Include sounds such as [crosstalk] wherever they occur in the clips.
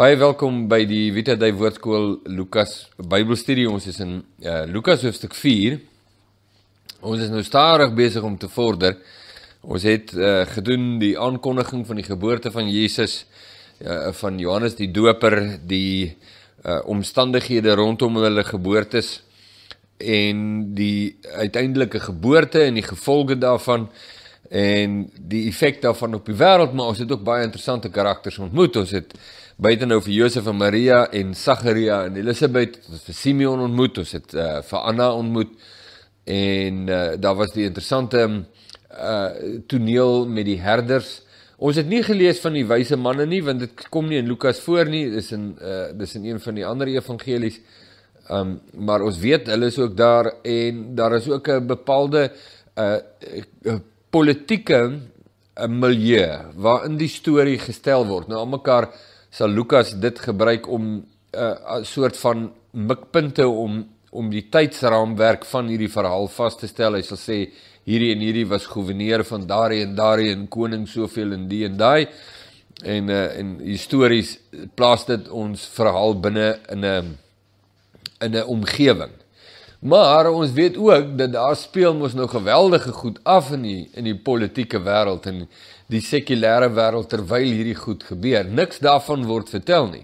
Hi, welkom by die Vita Dei Woordskool Lukas Bybelstudie. Ons is in uh, Lukas hoofstuk 4. Ons is nou stadig besig om te vorder. Ons het uh, gedoen die aankondiging van die geboorte van Jesus uh, van Johannes die Doper, die uh, omstandighede rondom hulle geboortes en die uiteindelike geboorte en die gevolge daarvan en die effek daarvan op die wêreld, maar ons het ook baie interessante karakters ontmoet. Ons het buite nou vir Josef en Maria en Sagaria en Elisabeth, ons vir Simeon ontmoet, ons het uh, vir Anna ontmoet en uh, daar was die interessante uh toneel met die herders. Ons het nie gelees van die wyse manne nie want dit kom nie in Lukas voor nie, dis in uh dis in een van die ander evangelies. Um maar ons weet hulle is ook daar en daar is ook 'n bepaalde uh 'n politieke eh, milieu waarin die storie gestel word. Nou almekaar sal Lukas dit gebruik om 'n uh, eh, soort van mikpunte om om die tydsraamwerk van hierdie verhaal vas te stel. Hy sal sê hierdie en hierdie was goewerneur van daardie en daardie en koning soveel en die en daai. En uh, en histories plaas dit ons verhaal binne in 'n in 'n omgewing. Maar ons weet ook dat daar speel mos nou geweldige goed af in die in die politieke wêreld en die sekulêre wêreld terwyl hierdie goed gebeur. Niks daarvan word vertel nie.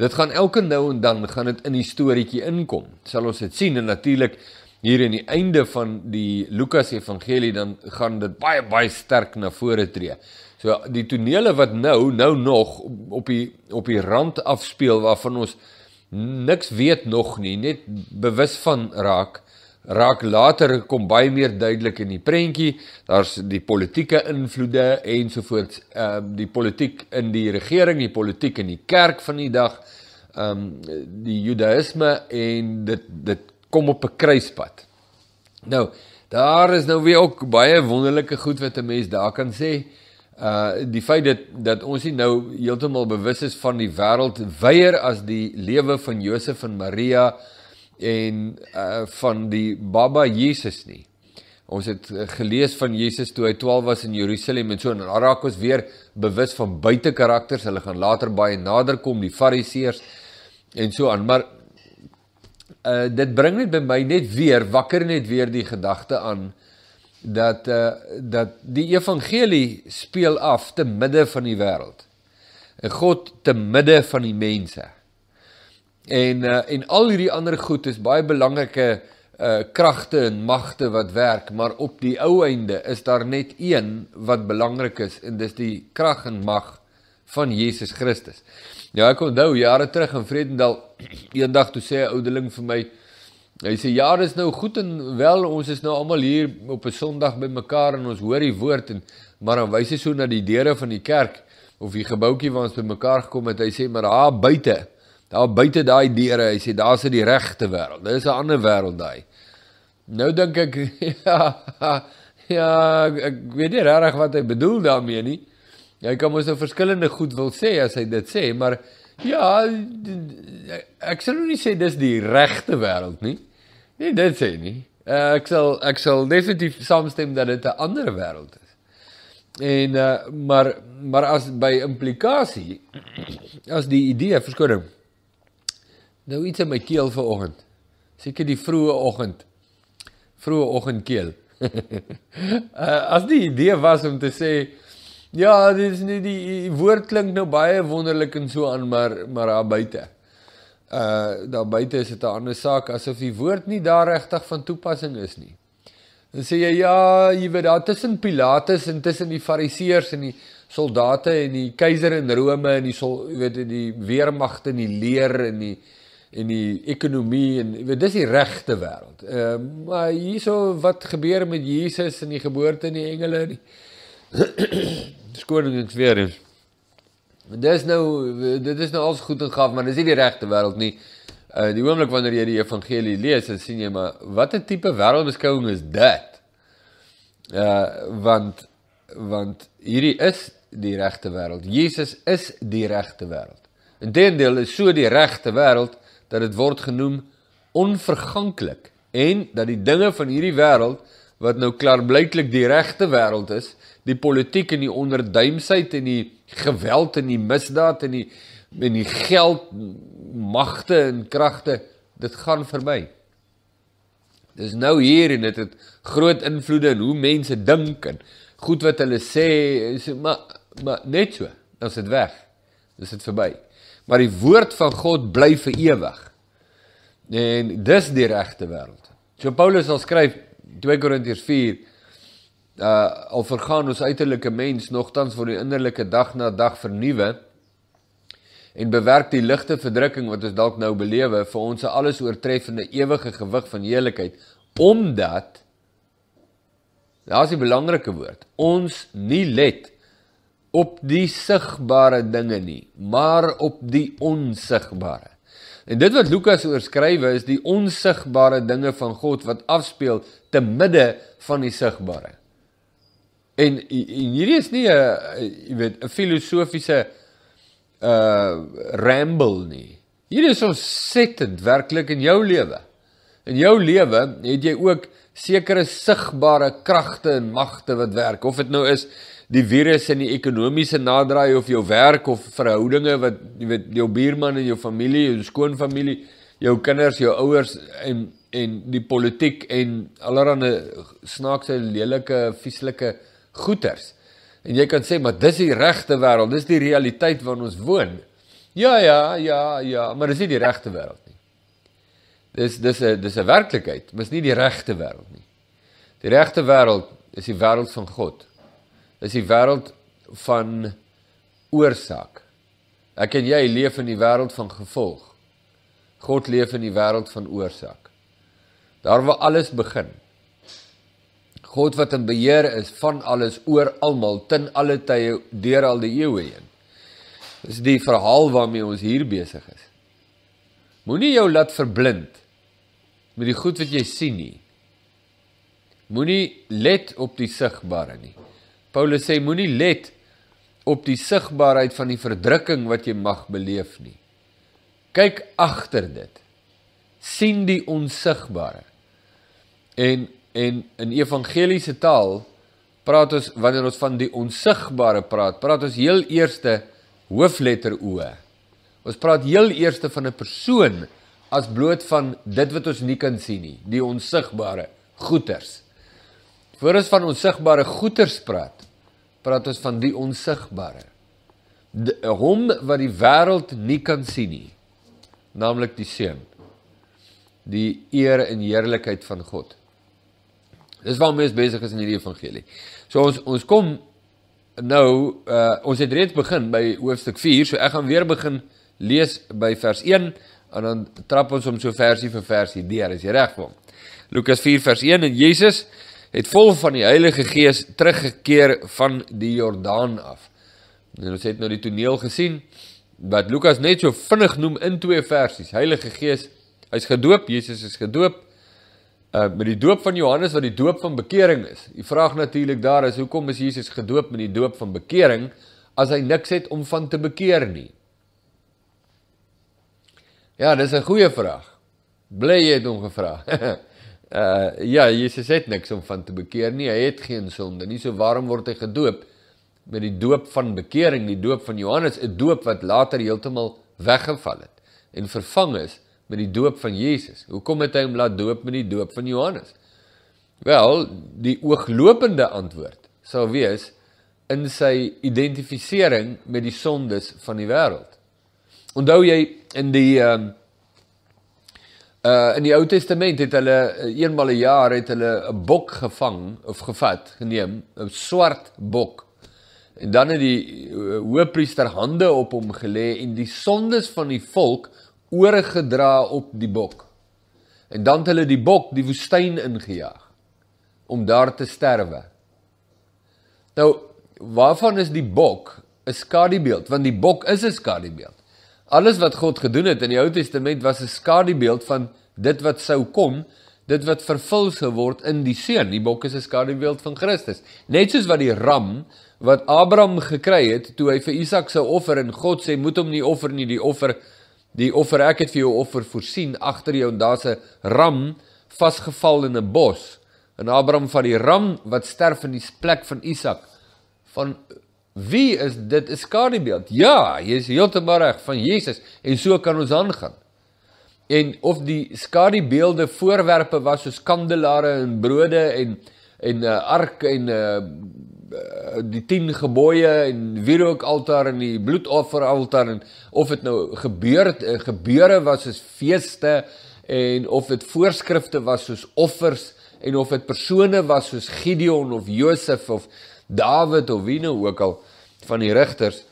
Dit gaan elke nou en dan gaan dit in die storieetjie inkom. Sal ons dit sien en natuurlik hier in die einde van die Lukas Evangelie dan gaan dit baie baie sterk na vore tree. So die tonele wat nou nou nog op die op die rand afspeel waarvan ons niks weet nog nie, net bewus van raak, raak later kom baie meer duidelik in die prentjie. Daar's die politieke invloede ensovoorts, ehm uh, die politiek in die regering, die politiek in die kerk van die dag, ehm um, die judaïsme en dit dit kom op 'n kruispunt. Nou, daar is nou weer ook baie wonderlike goed wat 'n mens daar kan sê. Ehm uh die feit dat dat ons nie nou heeltemal bewus is van die wêreld weier as die lewe van Josef en Maria en uh van die baba Jesus nie. Ons het uh, gelees van Jesus toe hy 12 was in Jerusalem en so en raak ons weer bewus van buitekarakters. Hulle gaan later baie nader kom die Fariseërs en so aan. Maar uh dit bring net by my net weer wakker net weer die gedagte aan uh dat eh uh, dat die evangelie speel af te midde van die wêreld. 'n God te midde van die mense. En eh uh, en al hierdie ander goed is baie belangrike uh eh, kragte en magte wat werk maar op die ou einde is daar net een wat belangrik is en dis die krag en mag van Jesus Christus. Ja ek onthou jare terug in Vredendal [clears throat] eendag toe sê 'n oudeling vir my Hy sê ja, dit is nou goed en wel, ons is nou almal hier op 'n Sondag bymekaar en ons hoor die woord en maar dan wys hy so na die deure van die kerk of die gebouetjie waar ons bymekaar gekom het. Hy sê maar daar buite, daar buite daai deure, hy sê daar's 'n regte wêreld. Dit is 'n ander wêreld daai. Nou dink ek [laughs] ja, ja, ek weet nie regtig wat hy bedoel daarmee nie. Hy kan mos nou verskillende goed wil sê as hy dit sê, maar Ja, ek sal nou nie sê dis die regte wêreld nie. Nee, dit sê nie. Uh, ek sal ek sal definitief saamstem dat dit 'n ander wêreld is. En uh maar maar as by implikasie as die idee verskoning nou iets in my keel vanoggend. Seker die vroeë oggend. Vroeë oggend keel. uh [laughs] eh, as die idee was om te sê ja, dis nie die, die woord klink nou baie wonderlik en so aan maar maar daar buite uh daar buite is dit 'n ander saak asof die woord nie daar regtig van toepassing is nie. Dan sê jy ja, jy weet daar tussen Pilatus en tussen die Fariseërs en die soldate en die keiser in Rome en die sol, jy weet die weermagte en die leer en die en die ekonomie en jy weet dis die regte wêreld. Ehm uh, maar hierso wat gebeur met Jesus en die geboorte en die engele en die [coughs] skoningsweer is Dis nou dit is nou alles goed en gaaf, maar dis nie die regte wêreld nie. Uh die oomblik wanneer jy die evangelie lees, dan sien jy maar watter tipe wêreldbeskouing is dit? Uh want want hierdie is die regte wêreld. Jesus is die regte wêreld. Inteendeel is so die regte wêreld dat dit word genoem onverganklik en dat die dinge van hierdie wêreld wat nou klaarblyklik die regte wêreld is, die politiek en die onderduimsheid en die geweld en die misdaad en die en die geld magte en kragte dit gaan verby. Dis nou hier en dit het groot invloed in hoe mense dink en goed wat hulle sê is maar maar net so, dan is dit weg. Dis dit verby. Maar die woord van God bly vir ewig. En dis die regte wêreld. So Paulus al skryf 2 Korintiërs 4 uh al vergaan ons uiterlike mens nogtans word die innerlike dag na dag vernuwe en bewerk die ligte verdrukking wat ons dalk nou belewe vir ons se alles oortreffende ewige gewig van heiligheid omdat daar's 'n belangrike woord ons nie let op die sigbare dinge nie maar op die onsigbare en dit wat Lukas oorskryf is die onsigbare dinge van God wat afspeel te midde van die sigbare En en hierdie is nie 'n jy weet 'n filosofiese uh ramble nie. Hierdie is ontsettend werklik in jou lewe. In jou lewe het jy ook sekere sigbare kragte en magte wat werk. Of dit nou is die virus en die ekonomiese naderdraai of jou werk of verhoudinge wat jy weet jou buurman en jou familie, jou skoonfamilie, jou kinders, jou ouers en en die politiek en allerlei snaakse lelike, vieslike uh goeters. En jy kan sê maar dis die regte wêreld, dis die realiteit waarin ons woon. Ja ja, ja ja, maar dis nie die regte wêreld nie. Dis dis 'n dis 'n werklikheid, maar is nie die regte wêreld nie. Die regte wêreld is die wêreld van God. Is die wêreld van oorsaak. Ek en jy leef in die wêreld van gevolg. God leef in die wêreld van oorsaak. Daar waar alles begin. God wat in beheer is van alles oor almal ten alle tye deur al die eeue heen. Dis die verhaal waarmee ons hier besig is. Moenie jou laat verblind met die goed wat jy sien nie. Moenie let op die sigbare nie. Paulus sê moenie let op die sigbaarheid van die verdrukking wat jy mag beleef nie. Kyk agter dit. sien die onsigbare. En En in evangeliese taal praat ons wanneer ons van die onsigbare praat, praat ons heel eerste hoofletter O. Ons praat heel eerste van 'n persoon as bloot van dit wat ons nie kan sien nie, die onsigbare goeters. Voor ons van onsigbare goeters praat, praat ons van die onsigbare. Hom wat die wêreld nie kan sien nie, naamlik die Seun. Die eer en heerlikheid van God Dis waarmee ons besig is in hierdie evangelie. So ons ons kom nou uh ons het reeds begin by hoofstuk 4. So ek gaan weer begin lees by vers 1 en dan trap ons hom so versie vir versie deur. Is jy reg vir hom? Lukas 4 vers 1 en Jesus het vol van die Heilige Gees teruggekeer van die Jordaan af. En ons het nou die toneel gesien wat Lukas net so vinnig noem in twee versies. Heilige Gees, hy's gedoop, Jesus is gedoop uh met die doop van Johannes wat die doop van bekering is. Die vraag natuurlik daar is hoekom is Jesus gedoop met die doop van bekering as hy niks het om van te bekeer nie? Ja, dis 'n goeie vraag. Bly jy het hom gevra. [laughs] uh ja, Jesus het niks om van te bekeer nie. Hy het geen sonde nie. So waarom word hy gedoop met die doop van bekering, die doop van Johannes, 'n doop wat later heeltemal weggeval het en vervang is met die doop van Jesus? Hoekom het hy hom laat doop met die doop van Johannes? Wel, die ooglopende antwoord sal wees in sy identifisering met die sondes van die wêreld. Onthou jy in die ehm uh, uh in die Ou Testament het hulle eh, eenmal 'n een jaar het hulle 'n bok gevang of gevat, geneem, 'n swart bok. En dan het die eh, hoëpriester hande op hom gelê en die sondes van die volk ore gedra op die bok. En dan het hulle die bok die woestyn ingejaag om daar te sterwe. Nou, waarvan is die bok 'n skadubeeld? Want die bok is 'n skadubeeld. Alles wat God gedoen het in die Ou Testament was 'n skadubeeld van dit wat sou kom, dit wat vervul sou word in die seun. Die bok is 'n skadubeeld van Christus. Net soos wat die ram wat Abraham gekry het toe hy vir Isak sy offer en God sê moet hom nie offer nie, die offer Die offer ek het vir jou offer voorsien agter jou en daar's 'n ram vasgeval in 'n bos. En Abraham van die ram wat sterf in die plek van Isak. Van wie is dit 'n skadubeeld? Ja, jy's heeltemal reg van Jesus en so kan ons aangaan. En of die skadubeelde voorwerpe was soos kandelare en brode en en 'n uh, eh, ark en 'n uh, eh, Eh, die 10 gebooie en wierook altaar en die bloedoffer altaar en of dit nou gebeur het eh, gebeure was as feeste en of dit voorskrifte was soos offers en of dit persone was soos Gideon of Josef of Dawid of wie nou ook al van die rigters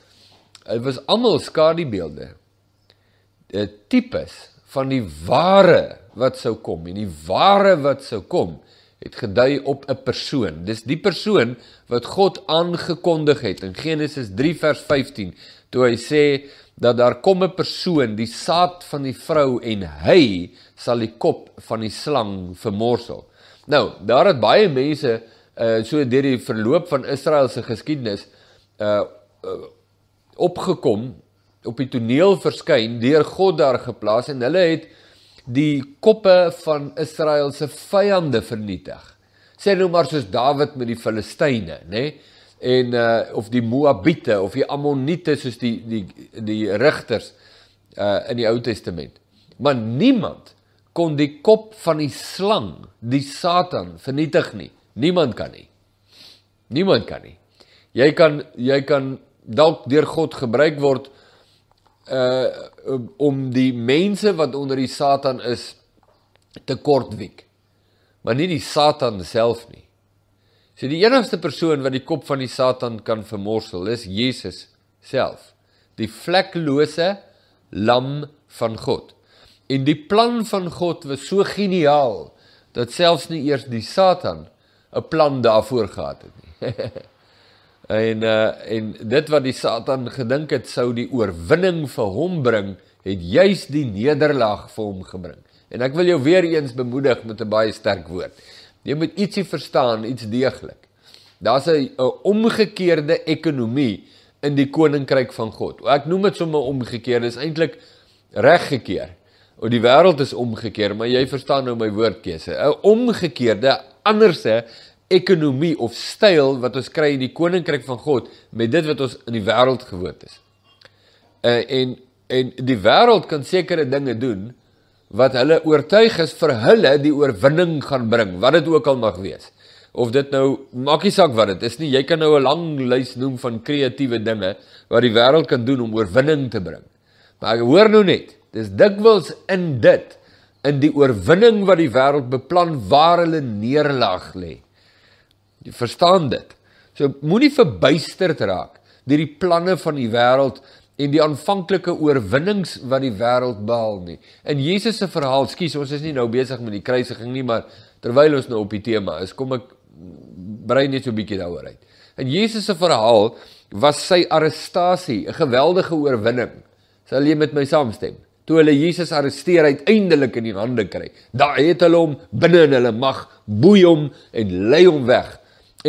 dit was almal skadubeelde 'n tipes van die ware wat sou kom en die ware wat sou kom het gedui op 'n persoon. Dis die persoon wat God aangekondig het in Genesis 3 vers 15 toe hy sê dat daar kom 'n persoon, die saad van die vrou en hy sal die kop van die slang vermorsel. Nou, daar het baie mense uh so deur die verloop van Israel se geskiedenis uh opgekom op die toneel verskyn deur God daar geplaas en hulle het uh die koppe van Israel se vyande vernietig. Sê nou maar soos Dawid met die Filistyne, nê? Nee? En uh of die Moabiete of die Ammoniete soos die die die regters uh eh, in die Ou Testament. Maar niemand kon die kop van die slang, die Satan vernietig nie. Niemand kan nie. Niemand kan nie. Jy kan jy kan dalk deur God gebruik word uh om die mense wat onder die Satan is te kortwiek. Maar nie die Satan self nie. So die enigste persoon wat die kop van die Satan kan vermorsel is Jesus self, die vleklose lam van God. En die plan van God was so geniaal dat selfs nie eers die Satan 'n plan daarvoor gehad het nie. [laughs] En uh en dit wat die Satan gedink het sou die oorwinning vir hom bring, het juis die nederlaag vir hom gebring. En ek wil jou weer eens bemoedig met 'n baie sterk woord. Jy moet ietsie verstaan, iets deeglik. Daar's 'n omgekeerde ekonomie in die koninkryk van God. Ek noem dit sommer omgekeer, dit is eintlik reggekeer. O die wêreld is omgekeer, maar jy verstaan nou my woordkeuse. 'n Omgekeerde, anderse ekonomie of styl wat ons kry in die koninkryk van God met dit wat ons in die wêreld gewoond is. Uh, en en die wêreld kan sekere dinge doen wat hulle oortuig is vir hulle die oorwinning gaan bring, wat dit ook al mag wees. Of dit nou maakie saak wat dit is nie, jy kan nou 'n lang lys noem van kreatiewe dinge wat die wêreld kan doen om oorwinning te bring. Maar ek hoor nou net, dis dikwels in dit in die oorwinning wat die wêreld beplan waar hulle neerlag lê. Uh verstaan dit. So moenie verbuisterd raak deur die planne van die wêreld en die aanvanklike oorwinnings wat die wêreld behaal nie. In Jesus se verhaal, skus, ons is nie nou besig met die kruisiging nie, maar terwyl ons nou op die tema is, kom ek brei net so 'n bietjie daaroor uit. In Jesus se verhaal was sy arrestasie 'n geweldige oorwinning. Sal jy met my saamstem? Toe hulle Jesus arresteer uiteindelik in die hande kry, daai het hulle hom binne in hulle mag boei hom en lei hom weg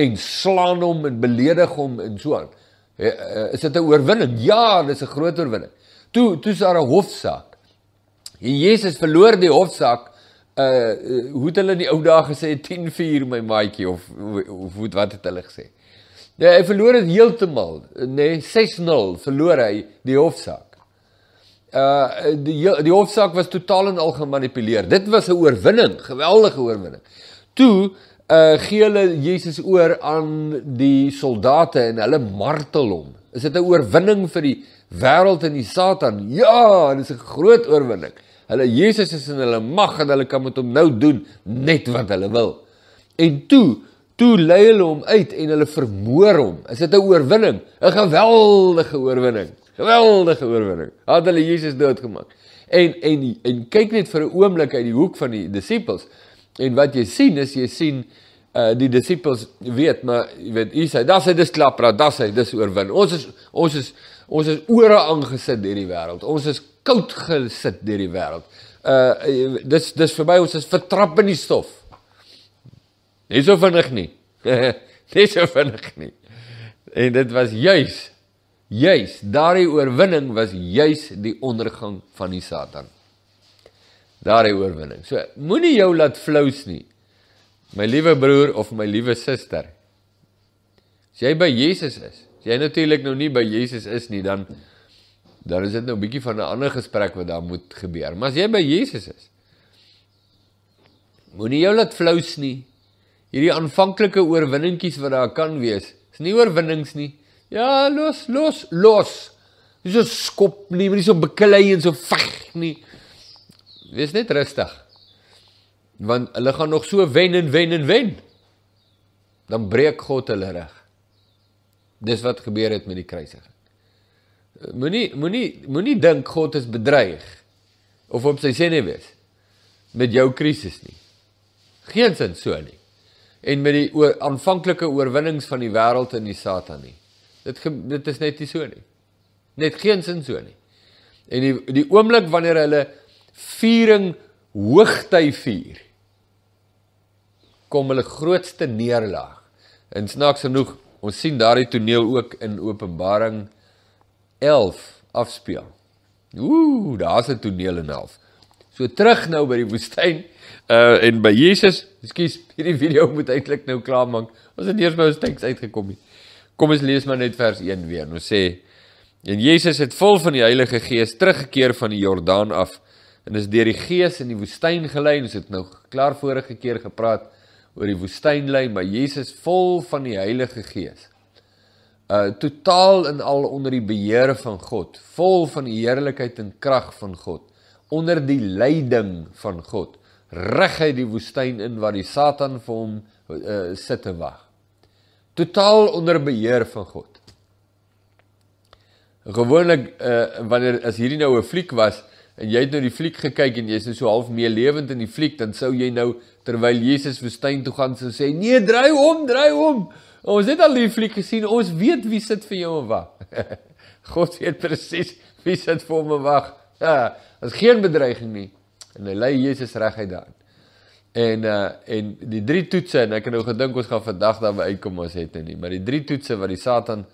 en slaan hom en beledig hom en so aan. Eh, is dit 'n oorwinning? Ja, dis 'n groot oorwinning. Toe toe is daar 'n hofsaak. En Jesus verloor die hofsaak. Uh hoe het hulle in die ou dae gesê 10-4 my maatjie of of hoe wat het hulle gesê? Ja, hy verloor dit heeltemal, nê, nee, 6-0 verloor hy die hofsaak. Uh die die hofsaak was totaal en al gemanipuleer. Dit was 'n oorwinning, geweldige oorwinning. Toe Eh, gee hulle Jesus oor aan die soldate en hulle martel hom. Is dit 'n oorwinning vir die wêreld en die Satan? Ja, dit is 'n groot oorwinning. Hulle Jesus is in hulle mag en hulle kan met hom nou doen net wat hulle wil. En toe, toe lei hulle hom uit en hulle vermoor hom. Is dit 'n oorwinning? 'n Geweldige oorwinning. Geweldige oorwinning. Hulle het hulle Jesus doodgemaak. En en en kyk net vir 'n oomblik uit die hoek van die disippels. En wat jy sien is jy sien uh die disippels weet maar jy weet hy sê dat hy dis klaar, dat hy dis oorwin. Ons is ons is ons is ore aangesit deur die wêreld. Ons is koud gesit deur die wêreld. Uh dis dis vir my ons is vertrap in die stof. Nie so vinnig nie. [laughs] nie so vinnig nie. En dit was juis juis daardie oorwinning was juis die ondergang van die Satan daardie oorwinning. So moenie jou laat flous nie. My liewe broer of my liewe suster. As jy by Jesus is. As jy natuurlik nou nie by Jesus is nie, dan dan is dit nou 'n bietjie van 'n ander gesprek wat daar moet gebeur. Maar as jy by Jesus is. Moenie jou laat flous nie. Hierdie aanvanklike oorwinningkies wat daar kan wees, is nie oorwinnings nie. Ja, los, los, los. Dis 'n skop nie, dis 'n beklei en so veg nie wees net rustig. Want hulle gaan nog so wen en wen en wen. Dan breek God hulle reg. Dis wat gebeur het met die kruisiging. Eh, moenie moenie moenie dink God is bedreig of op sy senu wees met jou krisis nie. Geensins so nie. En met die oor, aanvanklike oorwinnings van die wêreld en die Satan nie. Dit dit is net nie so nie. Net geensins so nie. En die die oomblik wanneer hulle viering hoogtyd vier kom hulle grootste neerlaag. En snaaks genoeg, ons sien daardie toneel ook in Openbaring 11 afspeel. Ooh, daar's 'n toneel in 11. So terug nou by die woestyn uh eh, en by Jesus. Ekskuus, hierdie video moet eintlik nou klaar maak. Ons het eers by ons teks uitgekom nie. Kom ons lees maar net vers 1 weer. Ons sê en Jesus het vol van die Heilige Gees teruggekeer van die Jordaan af en is deur die gees in die woestyn gelei. Ons het nou klaar vorige keer gepraat oor die woestynlei, maar Jesus vol van die Heilige Gees. Uh totaal en al onder die beheer van God, vol van die heerlikheid en krag van God, onder die leiding van God, rig hy die woestyn in waar die Satan vir hom uh, sit te wag. Totaal onder beheer van God. Gewoonlik uh wanneer as hierdie nou 'n fliek was, en jy het nou die fliek gekyk en jy's nou so half meer lewend in die fliek, dan sou jy nou terwyl Jesus woestyn toe gaan sou sê: "Nee, draai om, draai om." Ons het al die fliek gesien. Ons weet wie sit vir jou en wag. [laughs] God weet presies wie sit vir hom en wag. Ja, as geen bedreiging nie en hy lei Jesus reguit daar. En uh en die drie toetse en ek het nou gedink ons gaan vandag daarby uitkom ons het dit nou nie, maar die drie toetse wat die Satan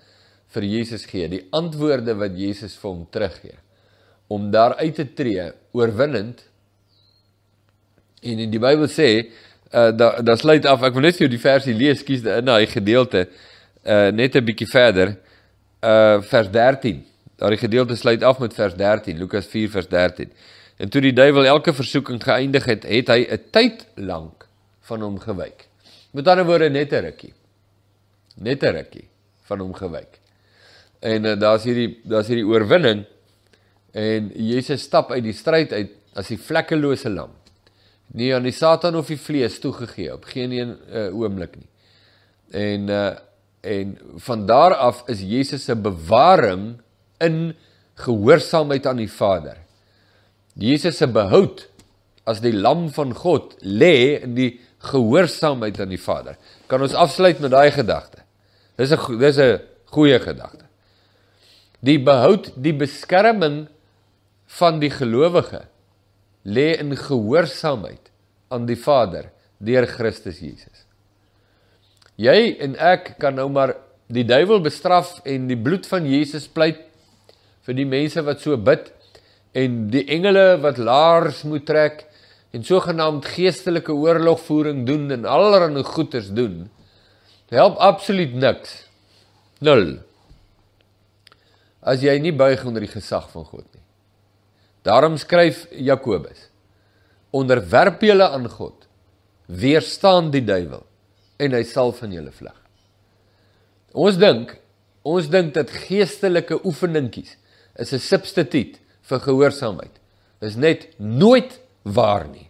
vir Jesus gee, die antwoorde wat Jesus vir hom teruggee om daar uit te tree oorwinnend. En in die Bybel sê, uh eh, daar daar sluit af, ek wil net vir jou die versie lees, kies in daai gedeelte uh net 'n bietjie verder. Uh vers 13. Daai gedeelte sluit af met vers 13, Lukas 4 vers 13. En toe die duiwel elke versoeking geëindig het, het hy 'n tyd lank van hom gewyk. Met ander woorde net 'n rukkie. Net 'n rukkie van hom gewyk. En uh, daar's hierdie daar's hierdie oorwinning en Jesus stap uit die stryd uit as die vlekkelose lam. Nie aan die Satan of die vlees toegegee op geen een uh, oomblik nie. En uh, en van daar af is Jesus se bewaring in gehoorsaamheid aan die Vader. Jesus se behoud as die lam van God lê in die gehoorsaamheid aan die Vader. Kan ons afsluit met daai gedagte? Dis 'n dis 'n goeie gedagte. Die behoud, die beskerming van die gelowige lê in gehoorsaamheid aan die Vader deur Christus Jesus. Jy en ek kan nou maar die duiwel bestraf en die bloed van Jesus pleit vir die mense wat so bid en die engele wat laars moet trek en sogenaamd geestelike oorlogvoering doen en allerlei goeders doen help absoluut niks nul as jy nie buig onder die gesag van God Daarom skryf Jakobus: Onderwerp julle aan God, weerstaan die duiwel en hy sal van julle vlug. Ons dink, ons dink dat geestelike oefeningkies is 'n substituut vir gehoorsaamheid. Dis net nooit waar nie.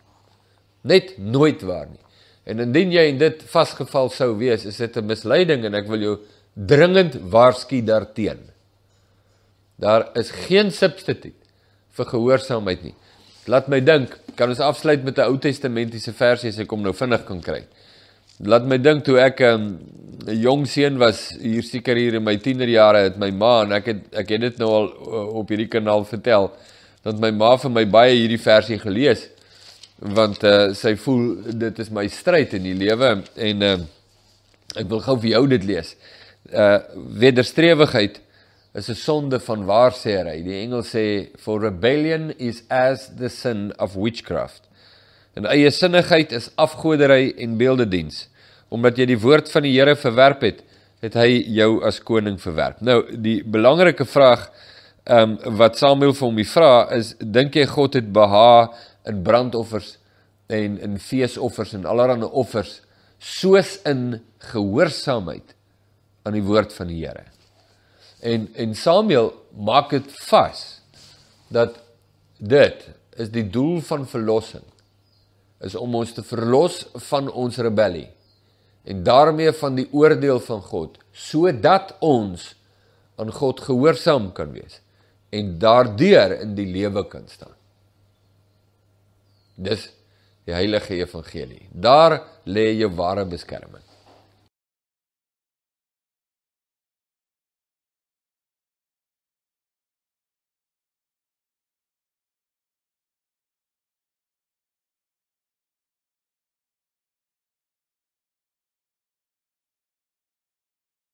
Net nooit waar nie. En indien jy in dit vasgeval sou wees, is dit 'n misleiding en ek wil jou dringend waarsku daarteen. Daar is geen substituut vir gehoorsaamheid nie. Laat my dink, kan ons afsluit met 'n Ou Testamentiese versie as ek hom nou vinnig kan kry. Laat my dink toe ek ehm, 'n um, jong seun was hier seker hier in my tienerjare het my ma en ek het ek het dit nou al uh, op hierdie kanaal vertel dat my ma vir my baie hierdie versie gelees want uh, sy voel dit is my stryd in die lewe en uh, ek wil gou vir jou dit lees. Uh wederstrewigheid is 'n sonde van waarsêry. Die Engels sê for rebellion is as the sin of witchcraft. En eie sinnigheid is afgodery en beeldediens. Omdat jy die woord van die Here verwerp het, het hy jou as koning verwerp. Nou die belangrike vraag ehm um, wat Samuel vir hom vra is dink jy God het beha in brandoffers en in feesoffers en allerlei offers soos in gehoorsaamheid aan die woord van die Here? En en Samuel maak dit vas dat dit is die doel van verlossing is om ons te verlos van ons rebellie en daarmee van die oordeel van God sodat ons aan God gehoorsaam kan wees en daardeur in die lewe kan staan. Dis die heilige evangelie. Daar lê jou ware beskerming.